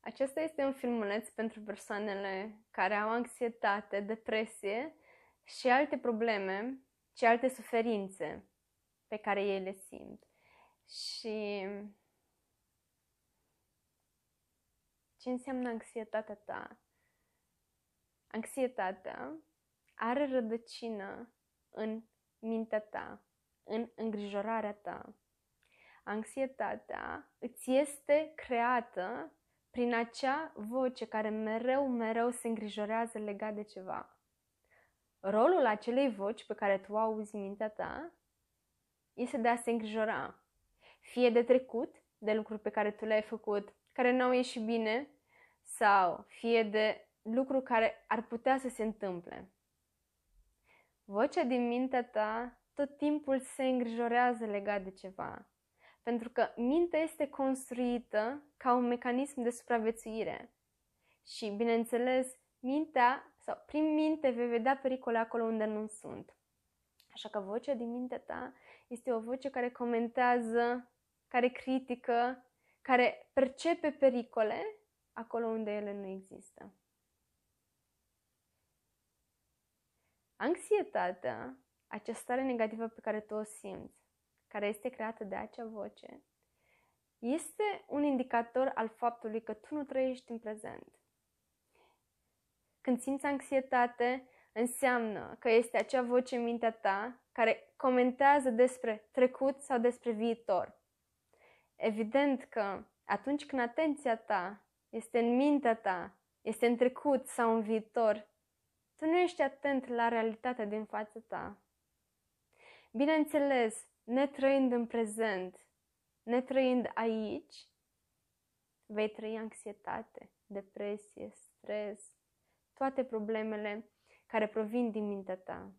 Acesta este un filmuleț pentru persoanele care au anxietate, depresie și alte probleme și alte suferințe pe care ele simt. Și ce înseamnă anxietatea ta? Anxietatea are rădăcină în mintea ta, în îngrijorarea ta anxietatea îți este creată prin acea voce care mereu, mereu se îngrijorează legat de ceva. Rolul acelei voci pe care tu o auzi în mintea ta este de a se îngrijora. Fie de trecut, de lucruri pe care tu le-ai făcut, care n-au ieșit bine, sau fie de lucruri care ar putea să se întâmple. Vocea din mintea ta tot timpul se îngrijorează legat de ceva pentru că mintea este construită ca un mecanism de supraviețuire. Și, bineînțeles, mintea sau prin minte vei vedea pericole acolo unde nu sunt. Așa că vocea din mintea ta este o voce care comentează, care critică, care percepe pericole acolo unde ele nu există. Anxietatea, această stare negativă pe care tu o simți, care este creată de acea voce, este un indicator al faptului că tu nu trăiești în prezent. Când simți anxietate, înseamnă că este acea voce în mintea ta care comentează despre trecut sau despre viitor. Evident că atunci când atenția ta este în mintea ta, este în trecut sau în viitor, tu nu ești atent la realitatea din fața ta. Bineînțeles, ne trăind în prezent, ne trăind aici, vei trăi anxietate, depresie, stres, toate problemele care provin din mintea ta.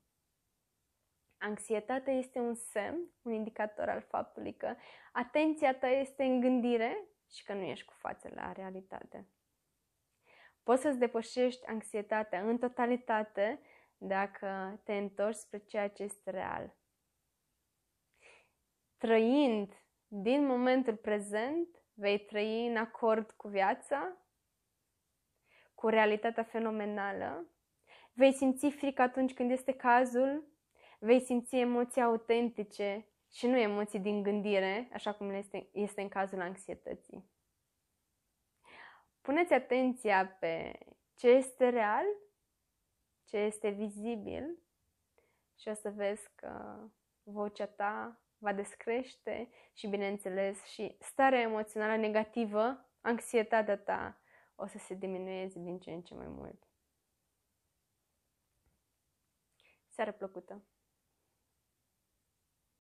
Anxietatea este un semn, un indicator al faptului că atenția ta este în gândire și că nu ești cu fața la realitate. Poți să-ți depășești anxietatea în totalitate dacă te întorci spre ceea ce este real, trăind din momentul prezent, vei trăi în acord cu viața, cu realitatea fenomenală, vei simți frică atunci când este cazul, vei simți emoții autentice și nu emoții din gândire, așa cum este, este în cazul anxietății. Puneți atenția pe ce este real, ce este vizibil și o să vezi că vocea ta va descrește și, bineînțeles, și starea emoțională negativă, anxietatea ta o să se diminueze din ce în ce mai mult. Seară plăcută!